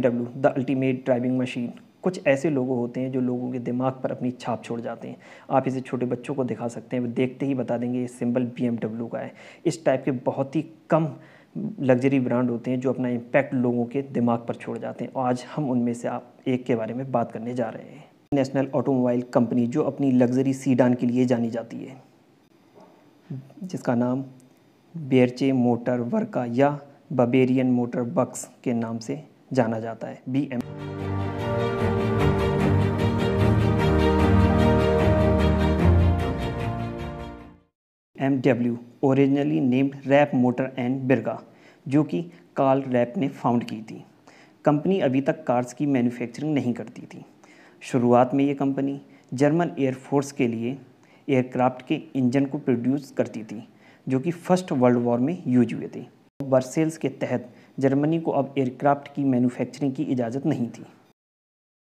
W the ultimate driving machine कुछ ऐसे लोग होते हैं जो लोगों के दिमाग पर अपनी छाप छोड़ जाते हैं आप इसे छोटे बच्चों को दिखा सकते हैं वो देखते ही बता देंगे ये सिंबल बी का है इस टाइप के बहुत ही कम लग्जरी ब्रांड होते हैं जो अपना इम्पैक्ट लोगों के दिमाग पर छोड़ जाते हैं आज हम उनमें से आप एक के बारे में बात करने जा रहे हैं नेशनल ऑटोमोबाइल कंपनी जो अपनी लग्जरी सीडान के लिए जानी जाती है जिसका नाम बेरचे मोटर वर्का या बबेरियन मोटर बक्स के नाम से जाना जाता है B M M W originally named Rapp motor and बिरगा जो कि कार्ल रैप ने फाउंड की थी कंपनी अभी तक कार्स की मैन्युफैक्चरिंग नहीं करती थी शुरुआत में ये कंपनी जर्मन एयरफोर्स के लिए एयरक्राफ्ट के इंजन को प्रोड्यूस करती थी जो कि फर्स्ट वर्ल्ड वॉर में यूज हुए थे बर्सेल्स के तहत जर्मनी को अब एयरक्राफ्ट की मैन्युफैक्चरिंग की इजाज़त नहीं थी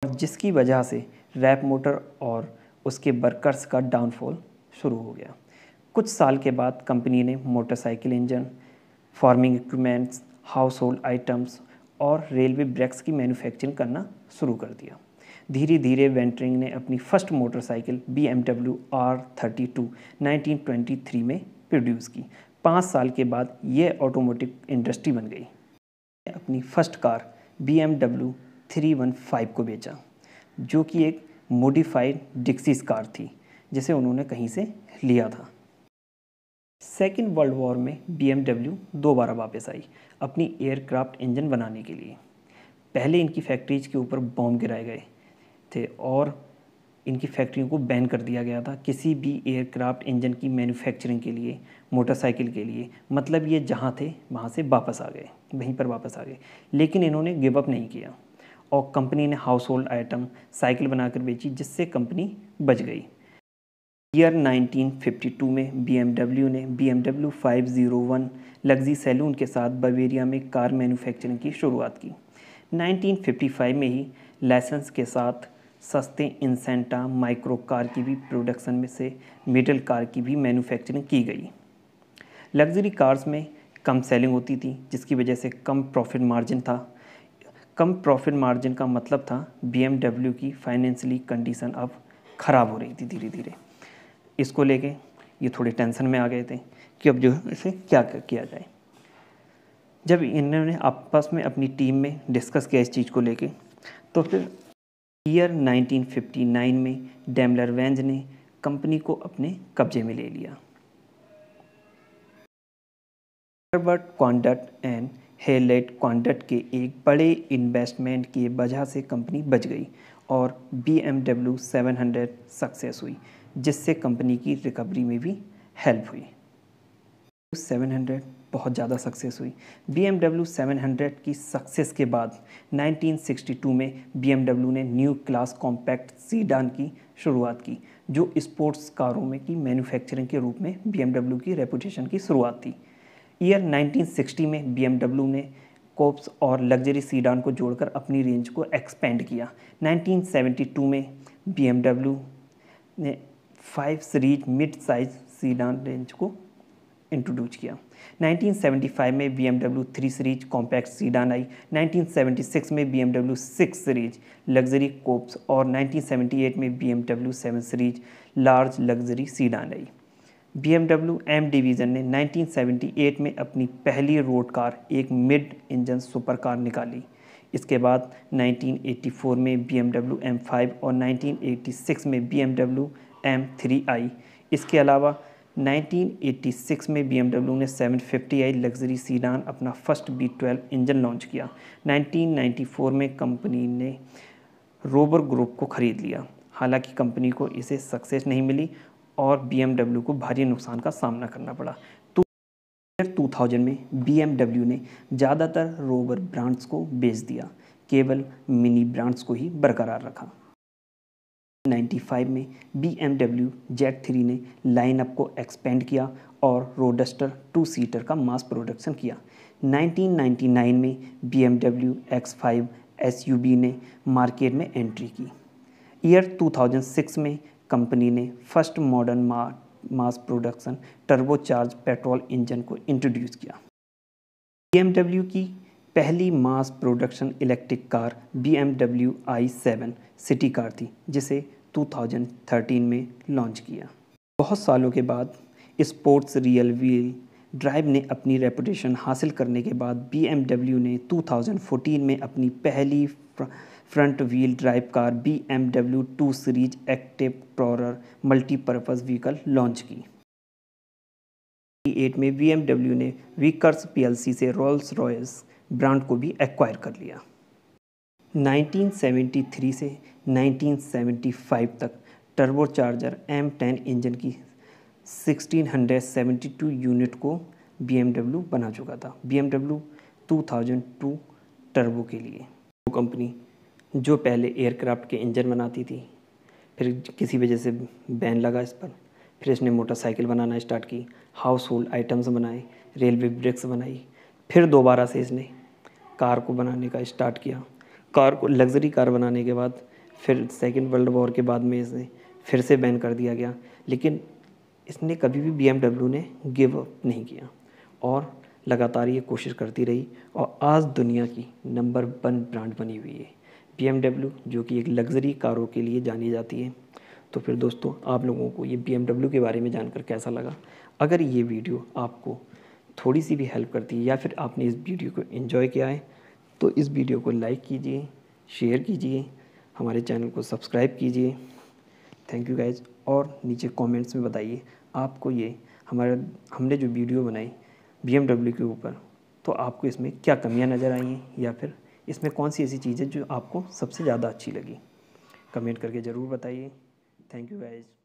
और जिसकी वजह से रैप मोटर और उसके वर्कर्स का डाउनफॉल शुरू हो गया कुछ साल के बाद कंपनी ने motorcycle engine farming equipments household items और रेलवे ब्रेक्स की मैन्युफैक्चरिंग करना शुरू कर दिया धीरे धीरे वेंटरिंग ने अपनी first motorcycle B M W R thirty two nineteen twenty three में प्रोड्यूस की पाँच साल के बाद यह ऑटोमोटिव इंडस्ट्री बन गई अपनी first car B M W three one five को बेचा जो कि एक मोडिफाइड डिक्सीज कार थी जिसे उन्होंने कहीं से लिया था सेकेंड वर्ल्ड वॉर में बी एम डब्ल्यू दोबारा वापस आई अपनी एयरक्राफ्ट इंजन बनाने के लिए पहले इनकी फैक्ट्रीज के ऊपर बॉम्ब गिराए गए थे और इनकी फैक्ट्रियों को बैन कर दिया गया था किसी भी एयरक्राफ्ट इंजन की मैन्युफैक्चरिंग के लिए मोटरसाइकिल के लिए मतलब ये जहाँ थे वहाँ से वापस आ गए वहीं पर वापस आ गए लेकिन इन्होंने गिव अप नहीं किया और कंपनी ने हाउस होल्ड आइटम साइकिल बनाकर बेची जिससे कंपनी बच गई ईयर 1952 में बीएमडब्ल्यू ने BMW 501 लग्जी सैलून के साथ बवेरिया में कार मैन्युफैक्चरिंग की शुरुआत की 1955 में ही लाइसेंस के साथ सस्ते इंसेंटा माइक्रो कार की भी प्रोडक्शन में से मिडल कार की भी मैन्युफैक्चरिंग की गई लग्जरी कार्स में कम सेलिंग होती थी जिसकी वजह से कम प्रॉफिट मार्जिन था कम प्रॉफिट मार्जिन का मतलब था बीएमडब्ल्यू की फाइनेंशली कंडीशन अब ख़राब हो रही थी धीरे धीरे इसको लेके ये थोड़े टेंशन में आ गए थे कि अब जो है इसे क्या किया जाए जब इन्होंने आपस में अपनी टीम में डिस्कस किया इस चीज़ को लेके तो फिर ईयर 1959 में डेमलर वेंज ने कंपनी को अपने कब्जे में ले लिया हर्बर्ट क्वांडट एंड हेलेट क्वांडट के एक बड़े इन्वेस्टमेंट की वजह से कंपनी बच गई और B M W seven hundred success हुई जिससे कंपनी की रिकवरी में भी हेल्प हुई सेवन हंड्रेड बहुत ज़्यादा सक्सेस हुई B M W seven hundred की सक्सेस के बाद 1962 में बी एम डब्ल्यू ने न्यू क्लास कॉम्पैक्ट सीडान की शुरुआत की जो स्पोर्ट्स कारों में की मैन्युफैक्चरिंग के रूप में बी एम डब्ल्यू की रेपुटेशन की शुरुआत थी ईयर 1960 में बी एम डब्ल्यू ने कोप्स और लग्जरी सीडान को जोड़कर अपनी रेंज को एक्सपेंड किया 1972 में बी ने five series mid size sedan range को इंट्रोड्यूस किया 1975 में B M three series compact sedan आई 1976 में B M six series luxury coupes और 1978 में B M seven series large luxury sedan आई बी एम एम डिवीज़न ने 1978 में अपनी पहली रोड कार एक मिड इंजन सुपर कार निकाली इसके बाद 1984 में बी एम एम फाइव और 1986 में बी एम एम थ्री आई इसके अलावा 1986 में बीएमडब्ल्यू ने 750i लग्जरी सीडान अपना फर्स्ट B12 इंजन लॉन्च किया 1994 में कंपनी ने रोबर ग्रुप को खरीद लिया हालांकि कंपनी को इसे सक्सेस नहीं मिली और बीएमडब्ल्यू को भारी नुकसान का सामना करना पड़ा तो टू थाउजेंड में बीएमडब्ल्यू ने ज़्यादातर रोबर ब्रांड्स को बेच दिया केवल मिनी ब्रांड्स को ही बरकरार रखा 1995 में B M W Z three ने लाइनअप को एक्सपेंड किया और रोडस्टर टू सीटर का मास प्रोडक्शन किया 1999 में B M W X five S U V ने मार्केट में एंट्री की ईयर 2006 में कंपनी ने फर्स्ट मॉडर्न मा, mass production turbocharge petrol engine को इंट्रोड्यूस किया बी एम डब्ल्यू की पहली mass production electric car B M W i seven city car थी जिसे 2013 में लॉन्च किया बहुत सालों के बाद स्पोर्ट्स रियल व्हील ड्राइव ने अपनी रेपुटेशन हासिल करने के बाद बी ने 2014 में अपनी पहली front wheel drive car B M W two series active tourer multipurpose vehicle launch की एट में बी एम डब्ल्यू ने वीकर्स पी एल सी से रोल्स रॉयस ब्रांड को भी एक्वायर कर लिया 1973 से 1975 तक टर्बोचार्जर टेन इंजन की 1672 यूनिट को BMW बना चुका था BMW 2002 टर्बो के लिए वो कंपनी जो पहले एयरक्राफ्ट के इंजन बनाती थी फिर किसी वजह से बैन लगा इस पर फिर इसने मोटरसाइकिल बनाना स्टार्ट की हाउस होल्ड आइटम्स बनाए रेलवे ब्रेक्स बनाई फिर दोबारा से इसने कार को बनाने का स्टार्ट किया कार को लग्जरी कार बनाने के बाद फिर सेकेंड वर्ल्ड वॉर के बाद में इसे फिर से बैन कर दिया गया लेकिन इसने कभी भी बी ने गिव अप नहीं किया और लगातार ये कोशिश करती रही और आज दुनिया की नंबर वन ब्रांड बनी हुई है बी जो कि एक लग्जरी कारों के लिए जानी जाती है तो फिर दोस्तों आप लोगों को ये बी के बारे में जानकर कैसा लगा अगर ये वीडियो आपको थोड़ी सी भी हेल्प करती है या फिर आपने इस वीडियो को इन्जॉय किया है तो इस वीडियो को लाइक कीजिए शेयर कीजिए हमारे चैनल को सब्सक्राइब कीजिए थैंक यू गाइज और नीचे कमेंट्स में बताइए आपको ये हमारे हमने जो वीडियो बनाई बी के ऊपर तो आपको इसमें क्या कमियां नज़र आई हैं या फिर इसमें कौन सी ऐसी चीज़ें जो आपको सबसे ज़्यादा अच्छी लगी कमेंट करके ज़रूर बताइए थैंक यू गाइज़